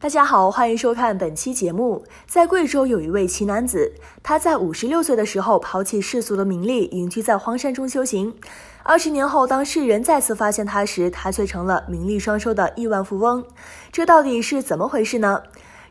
大家好，欢迎收看本期节目。在贵州有一位奇男子，他在五十六岁的时候抛弃世俗的名利，隐居在荒山中修行。二十年后，当世人再次发现他时，他却成了名利双收的亿万富翁。这到底是怎么回事呢？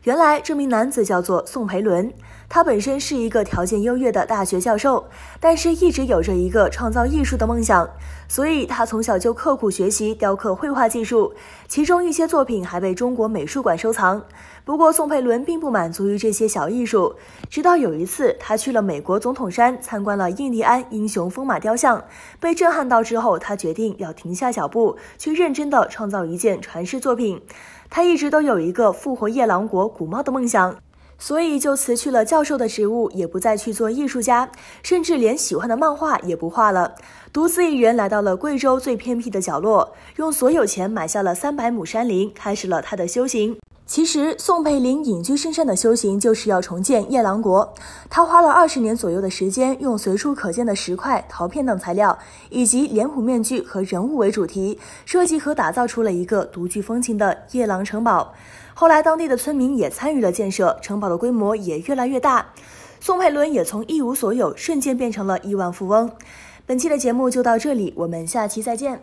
原来这名男子叫做宋培伦，他本身是一个条件优越的大学教授，但是一直有着一个创造艺术的梦想，所以他从小就刻苦学习雕刻、绘画技术，其中一些作品还被中国美术馆收藏。不过，宋培伦并不满足于这些小艺术，直到有一次他去了美国总统山参观了印第安英雄风马雕像，被震撼到之后，他决定要停下脚步，去认真的创造一件传世作品。他一直都有一个复活夜郎国古貌的梦想，所以就辞去了教授的职务，也不再去做艺术家，甚至连喜欢的漫画也不画了，独自一人来到了贵州最偏僻的角落，用所有钱买下了三百亩山林，开始了他的修行。其实，宋佩林隐居深山的修行就是要重建夜郎国。他花了二十年左右的时间，用随处可见的石块、陶片等材料，以及脸谱面具和人物为主题，设计和打造出了一个独具风情的夜郎城堡。后来，当地的村民也参与了建设，城堡的规模也越来越大。宋佩伦也从一无所有瞬间变成了亿万富翁。本期的节目就到这里，我们下期再见。